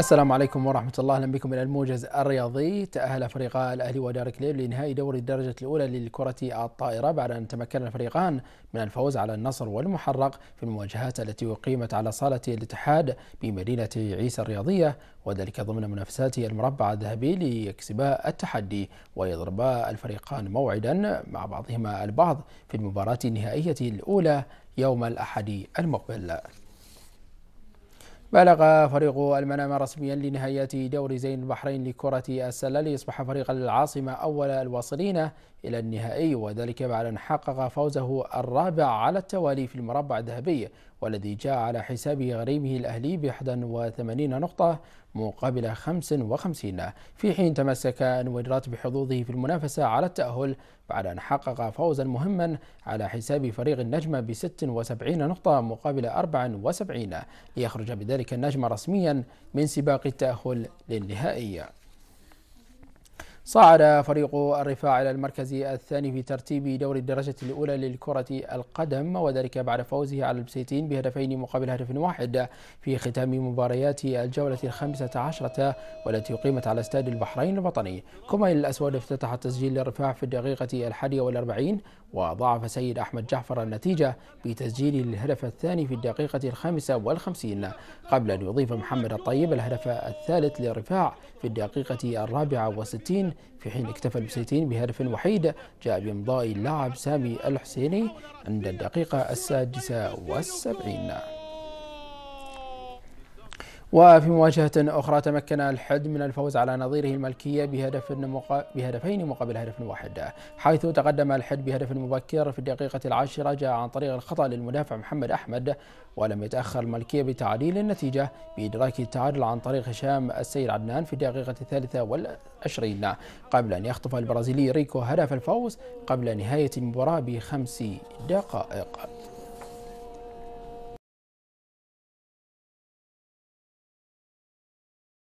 السلام عليكم ورحمة الله أهلا بكم إلى الموجز الرياضي تأهل فريقا الأهلي ودارك ليل لإنهاء دوري الدرجة الأولى للكرة الطائرة بعد أن تمكن الفريقان من الفوز على النصر والمحرق في المواجهات التي أقيمت على صالة الاتحاد بمدينة عيسى الرياضية وذلك ضمن منافسات المربع الذهبي ليكسبا التحدي ويضربا الفريقان موعدا مع بعضهما البعض في المباراة النهائية الأولى يوم الأحد المقبل بلغ فريق المنام رسميا لنهاية دور زين البحرين لكرة السلة ليصبح فريق العاصمة أول الواصلين إلى النهائي وذلك بعد أن حقق فوزه الرابع على التوالي في المربع الذهبي والذي جاء على حساب غريمه الأهلي ب 81 نقطة مقابل 55 في حين تمسك نويرات بحظوظه في المنافسة على التأهل بعد أن حقق فوزا مهما على حساب فريق النجمة ب 76 نقطة مقابل 74 ليخرج بذلك النجم رسميا من سباق التأهل للنهائي صعد فريق الرفاع إلى المركز الثاني في ترتيب دوري الدرجة الأولى للكرة القدم وذلك بعد فوزه على البسيتين بهدفين مقابل هدف واحد في ختام مباريات الجولة الخامسة عشرة والتي أقيمت على استاد البحرين الوطني كوميل الأسود افتتح التسجيل للرفاع في الدقيقة الحادية والأربعين وضعف سيد أحمد جعفر النتيجة بتسجيل الهدف الثاني في الدقيقة الخامسة والخمسين قبل أن يضيف محمد الطيب الهدف الثالث للرفاع في الدقيقة الرابعة والستين في حين اكتفى البسيتين بهدف وحيد جاء بإمضاء اللاعب سامي الحسيني عند الدقيقة السادسة والسبعين وفي مواجهة أخرى تمكن الحد من الفوز على نظيره الملكية بهدف مق... بهدفين مقابل هدف واحد حيث تقدم الحد بهدف مبكر في الدقيقة العاشرة جاء عن طريق الخطأ للمدافع محمد أحمد ولم يتأخر الملكية بتعديل النتيجة بإدراك التعادل عن طريق هشام السيد عدنان في الدقيقة الثالثة والعشرين قبل أن يخطف البرازيلي ريكو هدف الفوز قبل نهاية المباراة بخمس دقائق